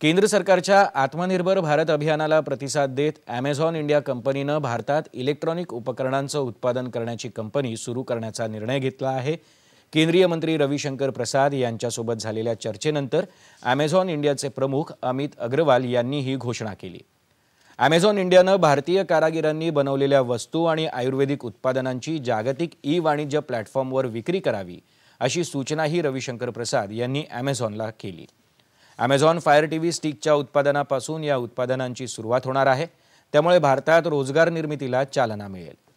केंद्र सरकारच्या आत्मनिर्भर भारत अभियानाला प्रतिसाद देत ॲमेझॉन इंडिया कंपनीनं भारतात इलेक्ट्रॉनिक उपकरणांचं उत्पादन करण्याची कंपनी सुरू करण्याचा निर्णय घेतला आहे केंद्रीय मंत्री रविशंकर प्रसाद यांच्यासोबत झालेल्या चर्चेनंतर ॲमेझॉन इंडियाचे प्रमुख अमित अग्रवाल यांनी ही घोषणा केली ॲमेझॉन इंडियानं भारतीय कारागिरांनी बनवलेल्या वस्तू आणि आयुर्वेदिक उत्पादनांची जागतिक ई वाणिज्य प्लॅटफॉर्मवर विक्री करावी अशी सूचनाही रविशंकर प्रसाद यांनी ॲमेझॉनला केली ॲमेझॉन फायर टी व्ही स्टिकच्या उत्पादनापासून या उत्पादनांची सुरुवात होणार आहे त्यामुळे भारतात रोजगार निर्मितीला चालना मिळेल